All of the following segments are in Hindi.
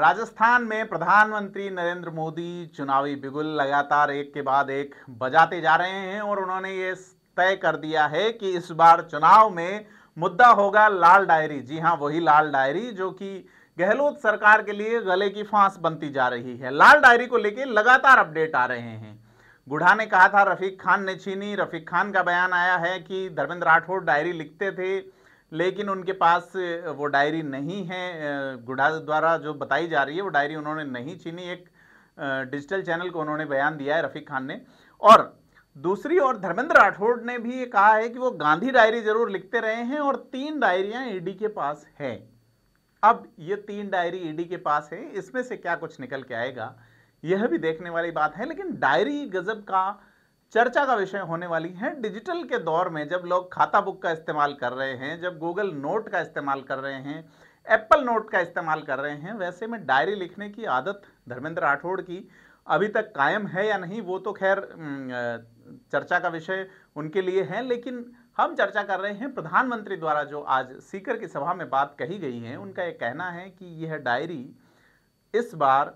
राजस्थान में प्रधानमंत्री नरेंद्र मोदी चुनावी बिगुल लगातार एक के बाद एक बजाते जा रहे हैं और उन्होंने ये तय कर दिया है कि इस बार चुनाव में मुद्दा होगा लाल डायरी जी हाँ वही लाल डायरी जो कि गहलोत सरकार के लिए गले की फांस बनती जा रही है लाल डायरी को लेकर लगातार अपडेट आ रहे हैं गुढ़ा ने कहा था रफीक खान ने छीनी रफीक खान का बयान आया है कि धर्मेंद्र राठौड़ डायरी लिखते थे लेकिन उनके पास वो डायरी नहीं है गुढ़ा द्वारा जो बताई जा रही है वो डायरी उन्होंने नहीं छीनी एक डिजिटल चैनल को उन्होंने बयान दिया है रफीक खान ने और दूसरी ओर धर्मेंद्र राठौड़ ने भी ये कहा है कि वो गांधी डायरी जरूर लिखते रहे हैं और तीन डायरियां ईडी के पास हैं अब ये तीन डायरी ईडी के पास है इसमें से क्या कुछ निकल के आएगा यह भी देखने वाली बात है लेकिन डायरी गजब का चर्चा का विषय होने वाली है डिजिटल के दौर में जब लोग खाता बुक का इस्तेमाल कर रहे हैं जब गूगल नोट का इस्तेमाल कर रहे हैं एप्पल नोट का इस्तेमाल कर रहे हैं वैसे में डायरी लिखने की आदत धर्मेंद्र राठौड़ की अभी तक कायम है या नहीं वो तो खैर चर्चा का विषय उनके लिए है लेकिन हम चर्चा कर रहे हैं प्रधानमंत्री द्वारा जो आज सीकर की सभा में बात कही गई है उनका ये कहना है कि यह डायरी इस बार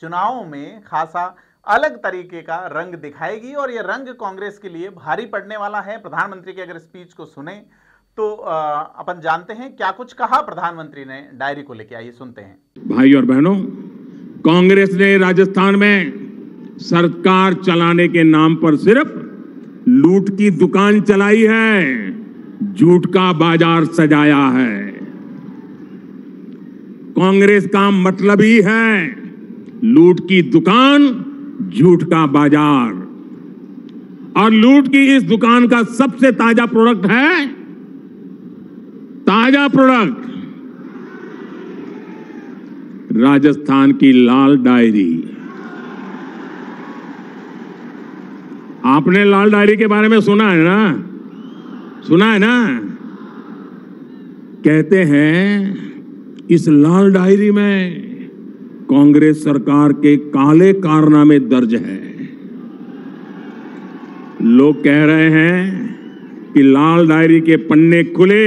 चुनावों में खासा अलग तरीके का रंग दिखाएगी और यह रंग कांग्रेस के लिए भारी पड़ने वाला है प्रधानमंत्री के अगर स्पीच को सुने तो अपन जानते हैं क्या कुछ कहा प्रधानमंत्री ने डायरी को लेकर आइए सुनते हैं भाई और बहनों कांग्रेस ने राजस्थान में सरकार चलाने के नाम पर सिर्फ लूट की दुकान चलाई है झूठ का बाजार सजाया है कांग्रेस का मतलब ही है लूट की दुकान झूठ का बाजार और लूट की इस दुकान का सबसे ताजा प्रोडक्ट है ताजा प्रोडक्ट राजस्थान की लाल डायरी आपने लाल डायरी के बारे में सुना है ना सुना है ना कहते हैं इस लाल डायरी में कांग्रेस सरकार के काले कारनामे दर्ज है लोग कह रहे हैं कि लाल डायरी के पन्ने खुले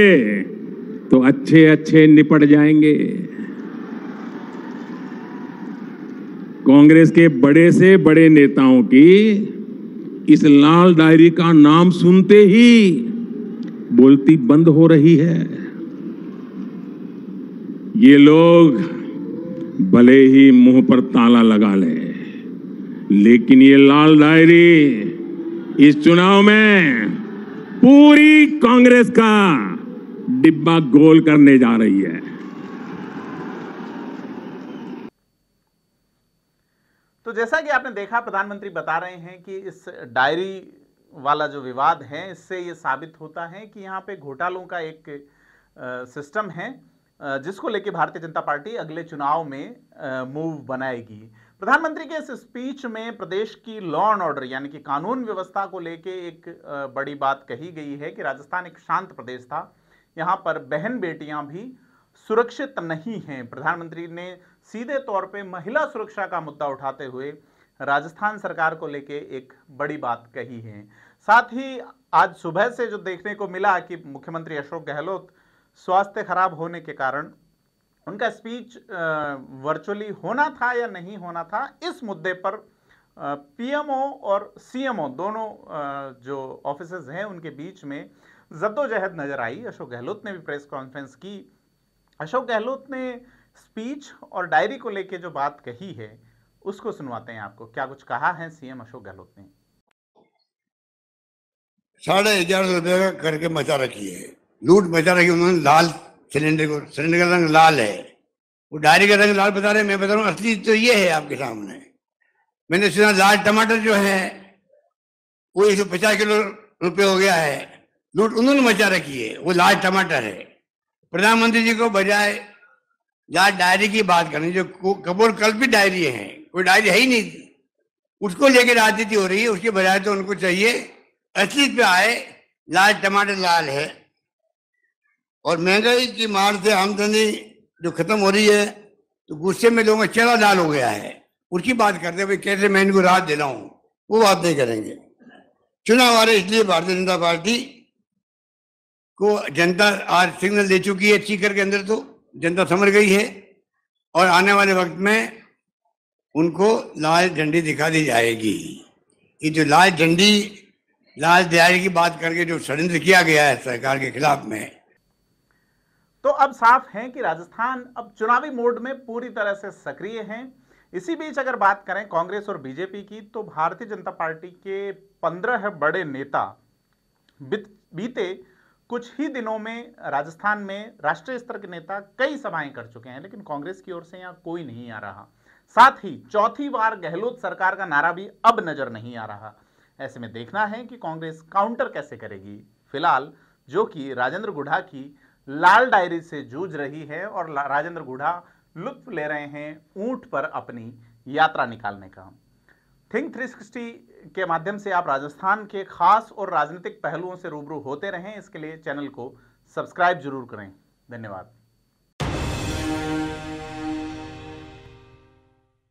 तो अच्छे अच्छे निपट जाएंगे कांग्रेस के बड़े से बड़े नेताओं की इस लाल डायरी का नाम सुनते ही बोलती बंद हो रही है ये लोग भले ही मुंह पर ताला लगा ले लेकिन ये लाल डायरी इस चुनाव में पूरी कांग्रेस का डिब्बा गोल करने जा रही है तो जैसा कि आपने देखा प्रधानमंत्री बता रहे हैं कि इस डायरी वाला जो विवाद है इससे ये साबित होता है कि यहाँ पे घोटालों का एक सिस्टम है जिसको लेके भारतीय जनता पार्टी अगले चुनाव में मूव बनाएगी प्रधानमंत्री के इस स्पीच में प्रदेश की लॉ एंड ऑर्डर यानी कि कानून व्यवस्था को लेके एक बड़ी बात कही गई है कि राजस्थान एक शांत प्रदेश था यहाँ पर बहन बेटियाँ भी सुरक्षित नहीं हैं प्रधानमंत्री ने सीधे तौर पे महिला सुरक्षा का मुद्दा उठाते हुए राजस्थान सरकार को लेके एक बड़ी बात कही है साथ ही आज सुबह से जो देखने को मिला कि मुख्यमंत्री अशोक गहलोत स्वास्थ्य खराब होने के कारण उनका स्पीच वर्चुअली होना था या नहीं होना था इस मुद्दे पर पीएमओ और सीएमओ दोनों जो ऑफिसर्स हैं उनके बीच में जद्दोजहद नजर आई अशोक गहलोत ने भी प्रेस कॉन्फ्रेंस की अशोक गहलोत ने स्पीच और डायरी को लेके जो बात कही है उसको सुनवाते हैं आपको क्या कुछ कहा है सीएम अशोक गहलोत ने साढ़े हजार करके मचा रखी है लूट बचा रही उन्होंने लाल सिलेंडर को सिलेंडर का रंग लाल है वो डायरी का रंग लाल बता रहे मैं बता रहा हूँ असली तो ये है आपके सामने मैंने सुना लाल टमाटर जो है वो एक सौ पचास किलो रुपये हो गया है लूट उन्होंने मचा रखी है वो लाल टमाटर है प्रधानमंत्री जी को बजाय लाल डायरी की बात करनी जो कपूर कल्पित डायरी है कोई डायरी है ही नहीं उसको लेकर राजनीति हो रही है उसके बजाय तो उनको चाहिए असली पे आए लाल टमाटर लाल है और महंगाई की मार से आमदनी जो खत्म हो रही है तो गुस्से में लोगों का चेहरा लाल हो गया है उसकी बात करते भाई कैसे मैं इनको राहत दे रहा हूँ वो बात नहीं करेंगे चुनाव आ रहे इसलिए भारतीय जनता पार्टी को जनता आज सिग्नल दे चुकी है सीकर के अंदर तो जनता समझ गई है और आने वाले वक्त में उनको लाल झंडी दिखा दी जाएगी ये जो लाल झंडी लाल दिहाड़ी की बात करके जो षडयंत्र किया गया है सरकार के खिलाफ में तो अब साफ है कि राजस्थान अब चुनावी मोड में पूरी तरह से सक्रिय है इसी बीच अगर बात करें कांग्रेस और बीजेपी की तो भारतीय जनता पार्टी के पंद्रह बड़े नेता बीते कुछ ही दिनों में राजस्थान में राष्ट्रीय स्तर के नेता कई सभाएं कर चुके हैं लेकिन कांग्रेस की ओर से यहां कोई नहीं आ रहा साथ ही चौथी बार गहलोत सरकार का नारा भी अब नजर नहीं आ रहा ऐसे में देखना है कि कांग्रेस काउंटर कैसे करेगी फिलहाल जो कि राजेंद्र गुढ़ा की लाल डायरी से जूझ रही है और राजेंद्र गुढ़ा लुत्फ ले रहे हैं ऊंट पर अपनी यात्रा निकालने का थिंक 360 के माध्यम से आप राजस्थान के खास और राजनीतिक पहलुओं से रूबरू होते रहें इसके लिए चैनल को सब्सक्राइब जरूर करें धन्यवाद